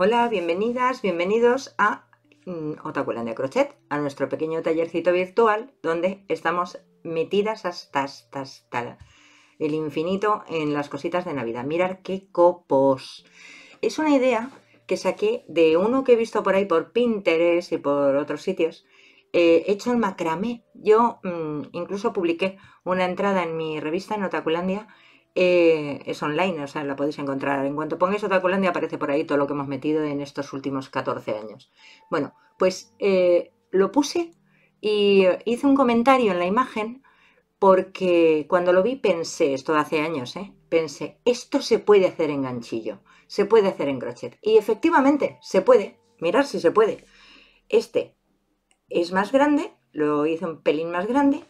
Hola, bienvenidas, bienvenidos a mm, Otaculandia Crochet, a nuestro pequeño tallercito virtual donde estamos metidas hasta, hasta, el infinito en las cositas de Navidad. Mirar qué copos. Es una idea que saqué de uno que he visto por ahí por Pinterest y por otros sitios, eh, hecho en macramé. Yo mm, incluso publiqué una entrada en mi revista en Otaculandia eh, es online, o sea, la podéis encontrar. En cuanto pongáis y aparece por ahí todo lo que hemos metido en estos últimos 14 años. Bueno, pues eh, lo puse y hice un comentario en la imagen porque cuando lo vi pensé, esto hace años, ¿eh? pensé, esto se puede hacer en ganchillo, se puede hacer en crochet. Y efectivamente, se puede, mirar si se puede. Este es más grande, lo hice un pelín más grande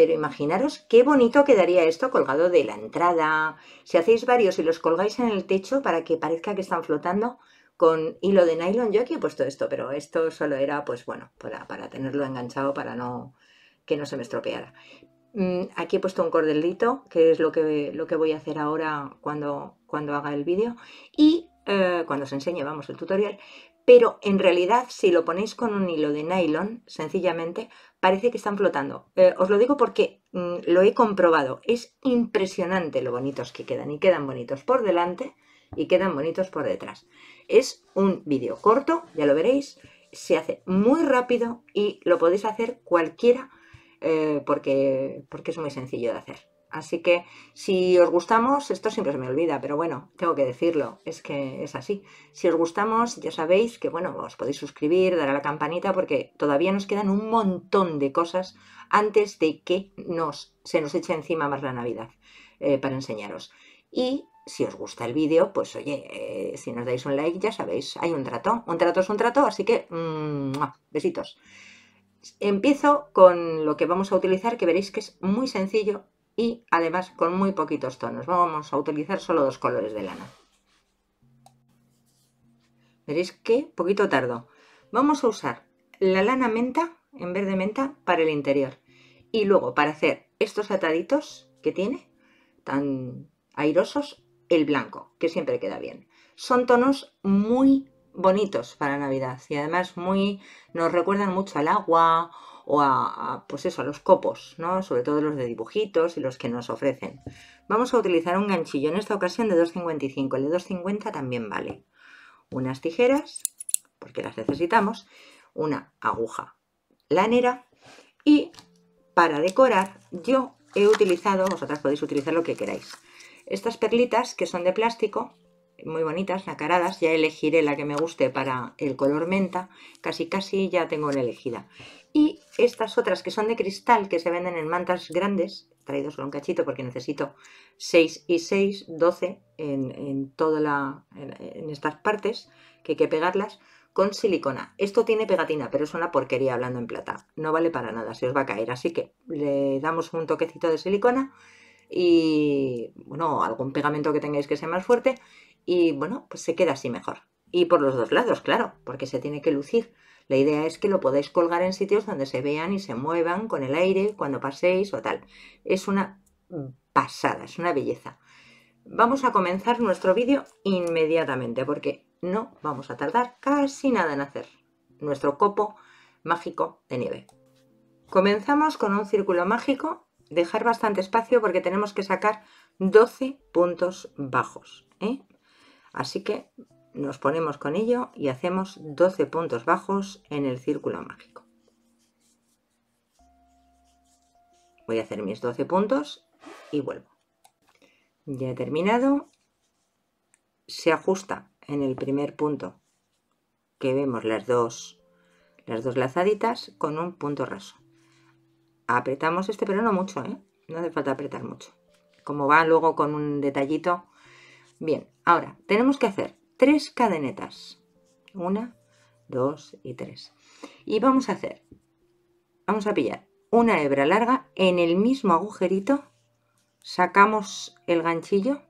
pero imaginaros qué bonito quedaría esto colgado de la entrada. Si hacéis varios y los colgáis en el techo para que parezca que están flotando con hilo de nylon, yo aquí he puesto esto, pero esto solo era, pues bueno, para, para tenerlo enganchado para no que no se me estropeara. Mm, aquí he puesto un cordelito, que es lo que, lo que voy a hacer ahora cuando, cuando haga el vídeo y eh, cuando os enseñe, vamos, el tutorial. Pero en realidad, si lo ponéis con un hilo de nylon, sencillamente parece que están flotando. Eh, os lo digo porque mm, lo he comprobado. Es impresionante lo bonitos que quedan y quedan bonitos por delante y quedan bonitos por detrás. Es un vídeo corto, ya lo veréis, se hace muy rápido y lo podéis hacer cualquiera eh, porque, porque es muy sencillo de hacer. Así que si os gustamos, esto siempre se me olvida, pero bueno, tengo que decirlo, es que es así. Si os gustamos, ya sabéis que bueno, os podéis suscribir, dar a la campanita, porque todavía nos quedan un montón de cosas antes de que nos, se nos eche encima más la Navidad eh, para enseñaros. Y si os gusta el vídeo, pues oye, eh, si nos dais un like, ya sabéis, hay un trato. Un trato es un trato, así que besitos. Empiezo con lo que vamos a utilizar, que veréis que es muy sencillo y además con muy poquitos tonos. Vamos a utilizar solo dos colores de lana. Veréis que poquito tardo. Vamos a usar la lana menta en verde menta para el interior y luego para hacer estos ataditos que tiene tan airosos el blanco que siempre queda bien. Son tonos muy bonitos para Navidad y además muy nos recuerdan mucho al agua o a, pues eso, a los copos, ¿no? sobre todo los de dibujitos y los que nos ofrecen. Vamos a utilizar un ganchillo en esta ocasión de 2,55, el de 2,50 también vale. Unas tijeras, porque las necesitamos, una aguja lanera y para decorar yo he utilizado, vosotras podéis utilizar lo que queráis, estas perlitas que son de plástico muy bonitas, nacaradas, ya elegiré la que me guste para el color menta, casi casi ya tengo la elegida. Y estas otras que son de cristal, que se venden en mantas grandes, traídos con un cachito porque necesito 6 y 6, 12 en, en toda la, estas partes, que hay que pegarlas, con silicona. Esto tiene pegatina, pero es una porquería hablando en plata. No vale para nada, se os va a caer. Así que le damos un toquecito de silicona y, bueno, algún pegamento que tengáis que sea más fuerte y bueno, pues se queda así mejor. Y por los dos lados, claro, porque se tiene que lucir. La idea es que lo podáis colgar en sitios donde se vean y se muevan con el aire cuando paséis o tal. Es una pasada, es una belleza. Vamos a comenzar nuestro vídeo inmediatamente porque no vamos a tardar casi nada en hacer nuestro copo mágico de nieve. Comenzamos con un círculo mágico, dejar bastante espacio porque tenemos que sacar 12 puntos bajos. ¿eh? Así que nos ponemos con ello y hacemos 12 puntos bajos en el círculo mágico. Voy a hacer mis 12 puntos y vuelvo. Ya he terminado. Se ajusta en el primer punto que vemos las dos, las dos lazaditas con un punto raso. Apretamos este, pero no mucho, ¿eh? No hace falta apretar mucho. Como va luego con un detallito, Bien, ahora tenemos que hacer tres cadenetas. Una, dos y tres. Y vamos a hacer, vamos a pillar una hebra larga en el mismo agujerito, sacamos el ganchillo,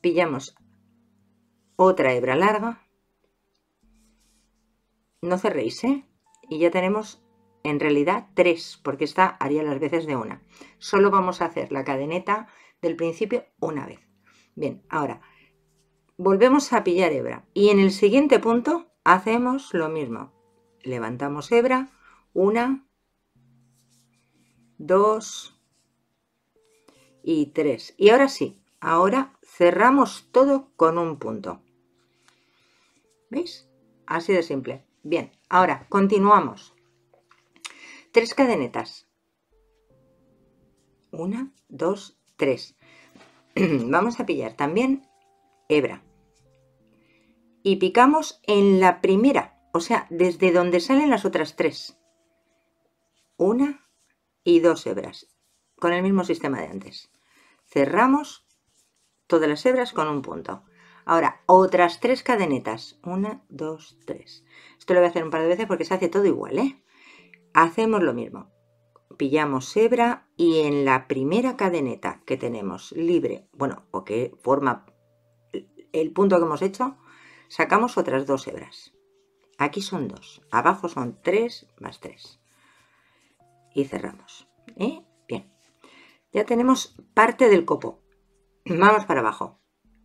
pillamos otra hebra larga, no cerréis, ¿eh? Y ya tenemos en realidad tres, porque esta haría las veces de una. Solo vamos a hacer la cadeneta del principio una vez. Bien, ahora volvemos a pillar hebra y en el siguiente punto hacemos lo mismo. Levantamos hebra, una, dos y tres. Y ahora sí, ahora cerramos todo con un punto. ¿Veis? Así de simple. Bien, ahora continuamos. Tres cadenetas. Una, dos, tres. vamos a pillar también hebra. Y picamos en la primera, o sea, desde donde salen las otras tres. Una y dos hebras, con el mismo sistema de antes. Cerramos todas las hebras con un punto. Ahora, otras tres cadenetas. Una, dos, tres. Esto lo voy a hacer un par de veces porque se hace todo igual, ¿eh? Hacemos lo mismo pillamos hebra y en la primera cadeneta que tenemos libre, bueno, o que forma el punto que hemos hecho, sacamos otras dos hebras. Aquí son dos, abajo son tres más tres. Y cerramos. ¿eh? Bien, ya tenemos parte del copo. Vamos para abajo.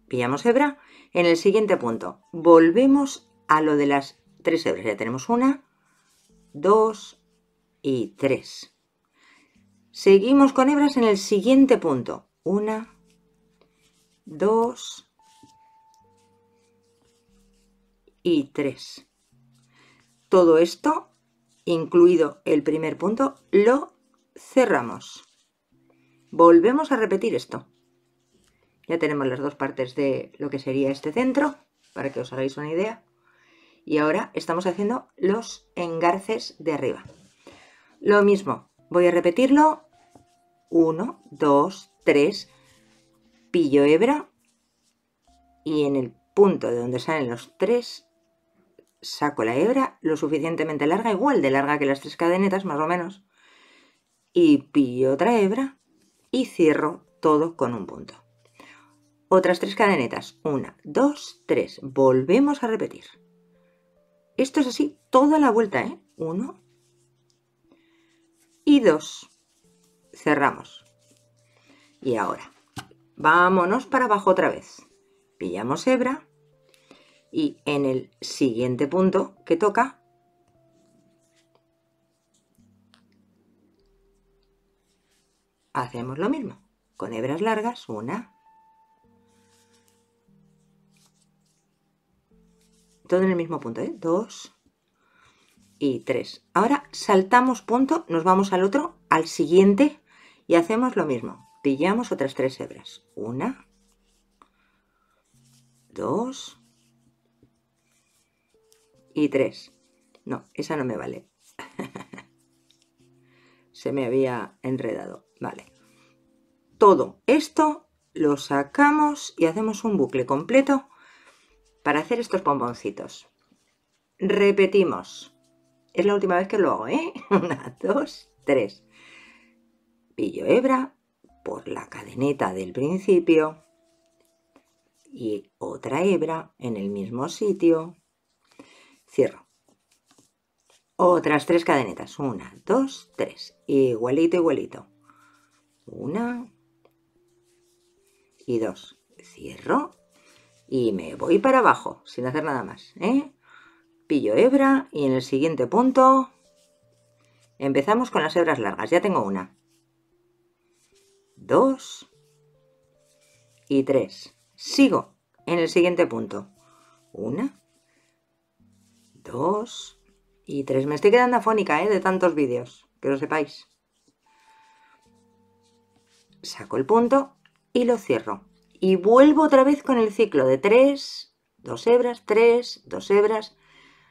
Pillamos hebra. En el siguiente punto, volvemos a lo de las tres hebras. Ya tenemos una, dos y tres. Seguimos con hebras en el siguiente punto. Una, dos y tres. Todo esto, incluido el primer punto, lo cerramos. Volvemos a repetir esto. Ya tenemos las dos partes de lo que sería este centro, para que os hagáis una idea. Y ahora estamos haciendo los engarces de arriba. Lo mismo, voy a repetirlo 1, 2, 3, pillo hebra y en el punto de donde salen los 3 saco la hebra lo suficientemente larga, igual de larga que las 3 cadenetas más o menos, y pillo otra hebra y cierro todo con un punto. Otras 3 cadenetas, 1, 2, 3, volvemos a repetir. Esto es así toda la vuelta, ¿eh? 1 y 2 cerramos. Y ahora, vámonos para abajo otra vez. Pillamos hebra y en el siguiente punto que toca, hacemos lo mismo. Con hebras largas, una. Todo en el mismo punto, ¿eh? Dos y tres. Ahora saltamos punto, nos vamos al otro, al siguiente y hacemos lo mismo. Pillamos otras tres hebras. Una. Dos. Y tres. No, esa no me vale. Se me había enredado. Vale. Todo esto lo sacamos y hacemos un bucle completo para hacer estos pomponcitos. Repetimos. Es la última vez que lo hago, ¿eh? Una, dos, tres pillo hebra por la cadeneta del principio y otra hebra en el mismo sitio. Cierro. Otras tres cadenetas. Una, dos, tres. Igualito, igualito. Una y dos. Cierro y me voy para abajo sin hacer nada más. ¿eh? Pillo hebra y en el siguiente punto empezamos con las hebras largas. Ya tengo una. 2 y 3. Sigo en el siguiente punto. 1, 2 y 3. Me estoy quedando afónica ¿eh? de tantos vídeos, que lo sepáis. Saco el punto y lo cierro. Y vuelvo otra vez con el ciclo de 3, 2 hebras, 3, 2 hebras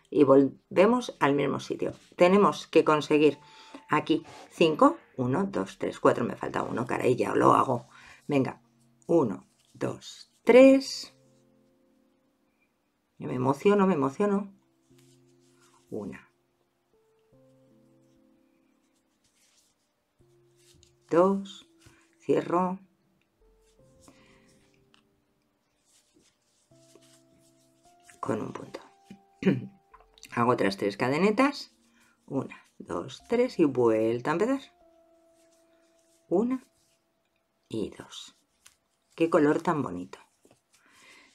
y volvemos al mismo sitio. Tenemos que conseguir Aquí, 5, 1, 2, 3, 4, me falta uno, caray, ya lo hago. Venga, 1, 2, 3. me emociono, me emociono. 1 2 Cierro. Con un punto. Hago otras tres cadenetas. Una. 2, 3 y vuelta a empezar. 1 y 2. Qué color tan bonito.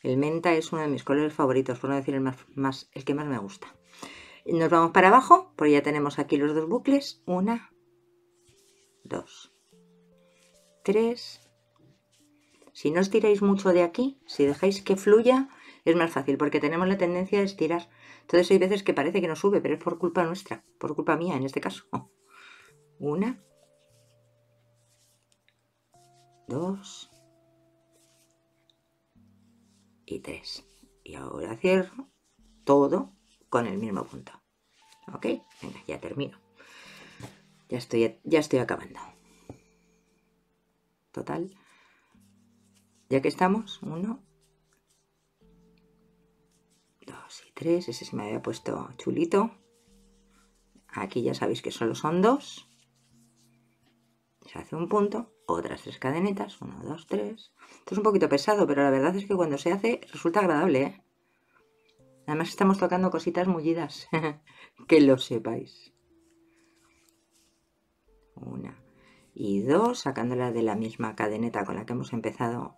El menta es uno de mis colores favoritos, por no decir el, más, el que más me gusta. Nos vamos para abajo, porque ya tenemos aquí los dos bucles. 1, 2, 3. Si no tiráis mucho de aquí, si dejáis que fluya, es más fácil, porque tenemos la tendencia de estirar entonces hay veces que parece que no sube, pero es por culpa nuestra, por culpa mía en este caso. Una. Dos. Y tres. Y ahora cierro todo con el mismo punto. ¿Ok? Venga, ya termino. Ya estoy, ya estoy acabando. Total. Ya que estamos, uno, dos y 3, ese se me había puesto chulito. Aquí ya sabéis que solo son dos. Se hace un punto, otras tres cadenetas, 1, 2, 3. Esto es un poquito pesado, pero la verdad es que cuando se hace resulta agradable. ¿eh? Además estamos tocando cositas mullidas, que lo sepáis. Una y dos, sacándola de la misma cadeneta con la que hemos empezado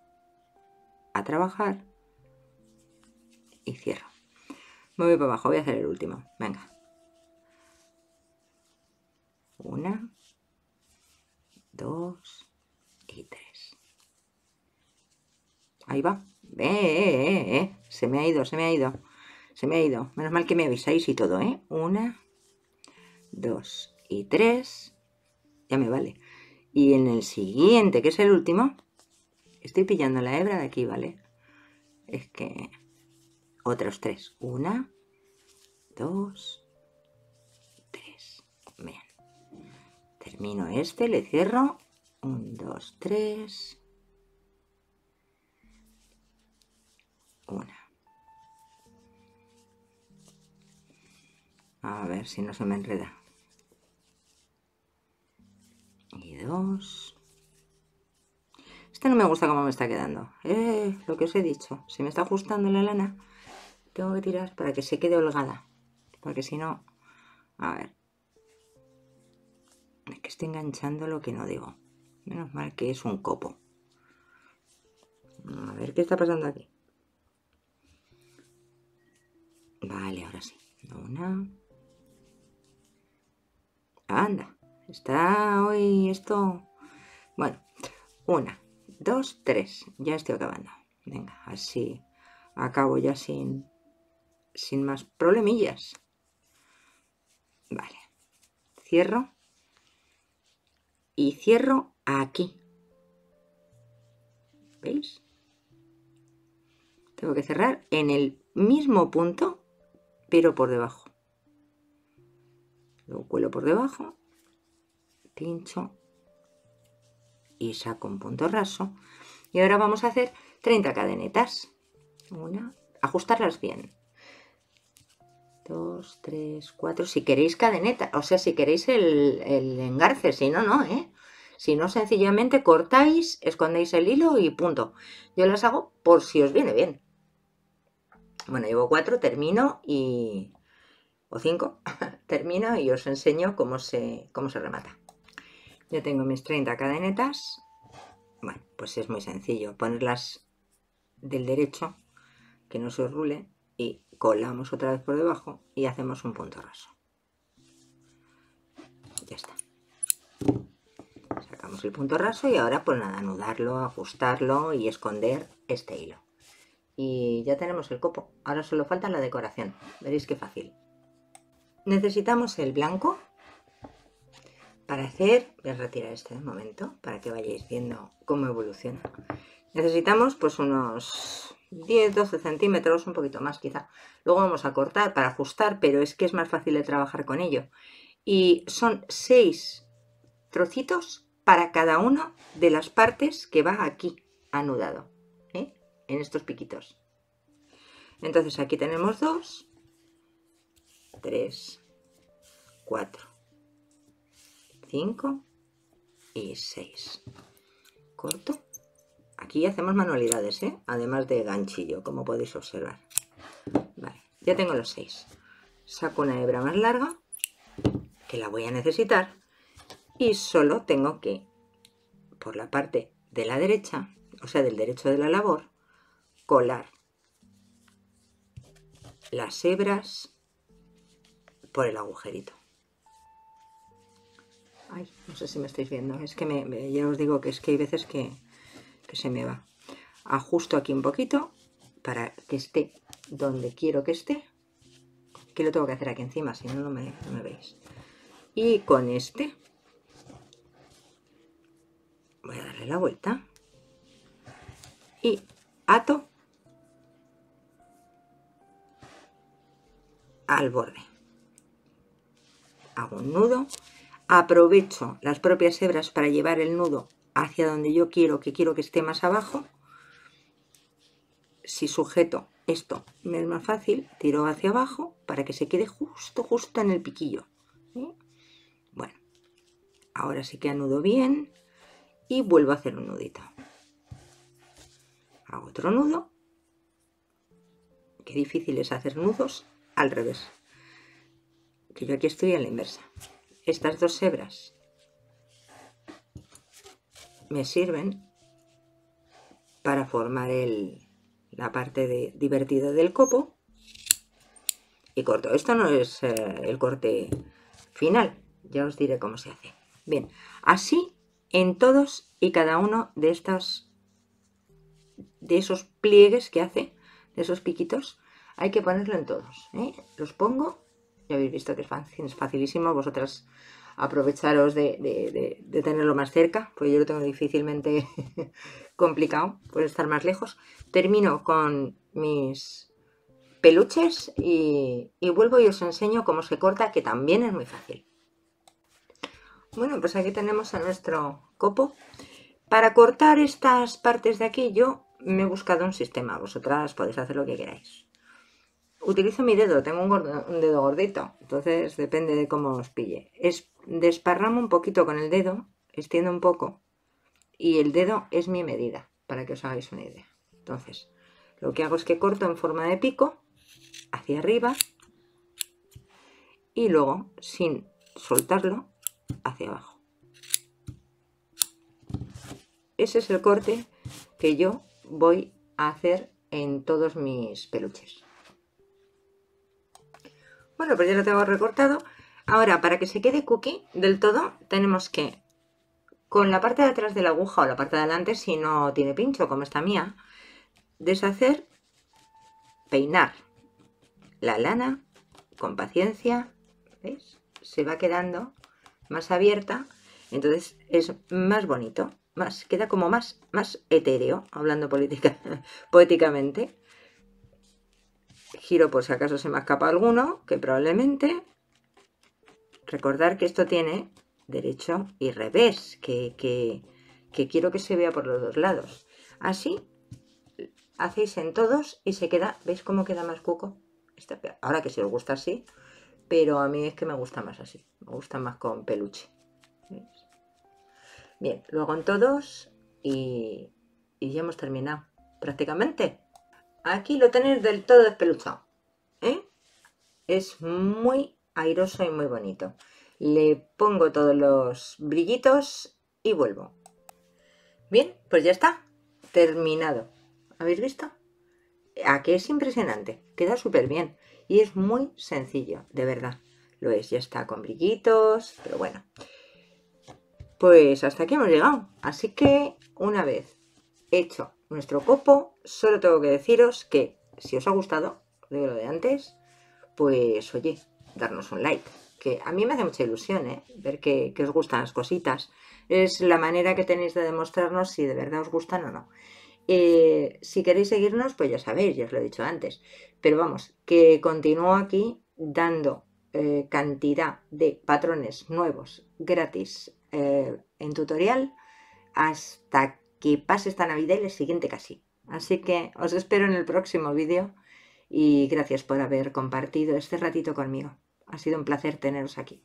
a trabajar. Y cierro voy para abajo, voy a hacer el último. Venga. Una, dos y tres. Ahí va. Eh, eh, eh, eh, se me ha ido, se me ha ido. Se me ha ido. Menos mal que me avisáis y todo, ¿eh? Una, dos y tres. Ya me vale. Y en el siguiente, que es el último, estoy pillando la hebra de aquí, ¿vale? Es que... Otros tres. Una, dos, tres. Bien. Termino este, le cierro. Un, dos, tres. Una. A ver si no se me enreda. Y dos. Este no me gusta cómo me está quedando. Eh, lo que os he dicho. Se me está ajustando la lana. Tengo que tirar para que se quede holgada porque si no, a ver, es que estoy enganchando lo que no digo Menos mal que es un copo. A ver, ¿qué está pasando aquí? Vale, ahora sí. Una. Anda, está hoy esto... Bueno, una, dos, tres. Ya estoy acabando. Venga, así acabo ya sin, sin más problemillas. Vale. Cierro. Y cierro aquí. ¿Veis? Tengo que cerrar en el mismo punto, pero por debajo. luego cuelo por debajo, pincho y saco un punto raso. Y ahora vamos a hacer 30 cadenetas. Una, ajustarlas bien. 2, 3, 4, Si queréis cadeneta, o sea, si queréis el, engarce, si no, no, ¿eh? Si no, sencillamente cortáis, escondéis el hilo y punto. Yo las hago por si os viene bien. Bueno, llevo cuatro, termino y... o 5, termino y os enseño cómo se, cómo se remata. Ya tengo mis 30 cadenetas. Bueno, pues es muy sencillo. Ponerlas del derecho, que no se os rule, y colamos otra vez por debajo y hacemos un punto raso. Ya está. Sacamos el punto raso y ahora pues nada, anudarlo, ajustarlo y esconder este hilo. Y ya tenemos el copo. Ahora solo falta la decoración. Veréis qué fácil. Necesitamos el blanco para hacer, voy a retirar este de momento para que vayáis viendo cómo evoluciona. Necesitamos pues unos 10, 12 centímetros, un poquito más quizá. Luego vamos a cortar para ajustar, pero es que es más fácil de trabajar con ello. Y son 6 trocitos para cada una de las partes que va aquí anudado, ¿eh? en estos piquitos. Entonces aquí tenemos 2, 3, 4, 5 y 6. Corto Aquí hacemos manualidades, ¿eh? Además de ganchillo, como podéis observar. Vale, ya tengo los seis. Saco una hebra más larga, que la voy a necesitar, y solo tengo que, por la parte de la derecha, o sea, del derecho de la labor, colar las hebras por el agujerito. Ay, no sé si me estáis viendo. Es que ya os digo que es que hay veces que, se me va. Ajusto aquí un poquito para que esté donde quiero que esté. Que lo tengo que hacer aquí encima, si no, no me veis. Y con este voy a darle la vuelta y ato al borde. Hago un nudo, aprovecho las propias hebras para llevar el nudo hacia donde yo quiero, que quiero que esté más abajo, si sujeto esto, me es más fácil, tiro hacia abajo para que se quede justo, justo en el piquillo. Bueno, ahora sí que anudo bien y vuelvo a hacer un nudito. Hago otro nudo. Qué difícil es hacer nudos al revés. Que yo aquí estoy en la inversa. Estas dos hebras me sirven para formar el, la parte de, divertida del copo y corto. Esto no es eh, el corte final, ya os diré cómo se hace. Bien, así en todos y cada uno de estas de esos pliegues que hace, de esos piquitos, hay que ponerlo en todos. ¿eh? Los pongo, ya habéis visto que es facilísimo, vosotras aprovecharos de, tenerlo más cerca, pues yo lo tengo difícilmente complicado por estar más lejos. Termino con mis peluches y, vuelvo y os enseño cómo se corta, que también es muy fácil. Bueno, pues aquí tenemos a nuestro copo. Para cortar estas partes de aquí yo me he buscado un sistema, vosotras podéis hacer lo que queráis. Utilizo mi dedo, tengo un, dedo gordito, entonces depende de cómo os pille. Es desparramo un poquito con el dedo, extiendo un poco y el dedo es mi medida, para que os hagáis una idea. Entonces, lo que hago es que corto en forma de pico hacia arriba y luego, sin soltarlo, hacia abajo. Ese es el corte que yo voy a hacer en todos mis peluches. Bueno, pues ya lo tengo recortado. Ahora, para que se quede cookie del todo, tenemos que con la parte de atrás de la aguja o la parte de adelante, si no tiene pincho, como esta mía, deshacer, peinar la lana con paciencia, ¿veis? Se va quedando más abierta, entonces es más bonito, más, queda como más, más etéreo, hablando política, poéticamente. Giro por si acaso se me escapa alguno, que probablemente, Recordar que esto tiene derecho y revés, que, quiero que se vea por los dos lados. Así hacéis en todos y se queda, ¿veis cómo queda más cuco? Ahora que si os gusta así, pero a mí es que me gusta más así, me gusta más con peluche. Bien, Bien, luego en todos y, ya hemos terminado prácticamente. Aquí lo tenéis del todo despeluchado. ¿eh? Es muy airoso y muy bonito. Le pongo todos los brillitos y vuelvo. Bien, pues ya está. Terminado. ¿Habéis visto? Aquí es impresionante. Queda súper bien. Y es muy sencillo, de verdad. Lo es, ya está con brillitos, pero bueno. Pues hasta aquí hemos llegado. Así que una vez hecho nuestro copo, solo tengo que deciros que si os ha gustado, lo de antes, pues oye, darnos un like. Que a mí me hace mucha ilusión ¿eh? ver que, os gustan las cositas. Es la manera que tenéis de demostrarnos si de verdad os gustan o no. Eh, si queréis seguirnos, pues ya sabéis, ya os lo he dicho antes. Pero vamos, que continúo aquí dando eh, cantidad de patrones nuevos gratis en tutorial hasta que pase esta Navidad y el siguiente casi. Así que os espero en el próximo vídeo y gracias por haber compartido este ratito conmigo. Ha sido un placer teneros aquí.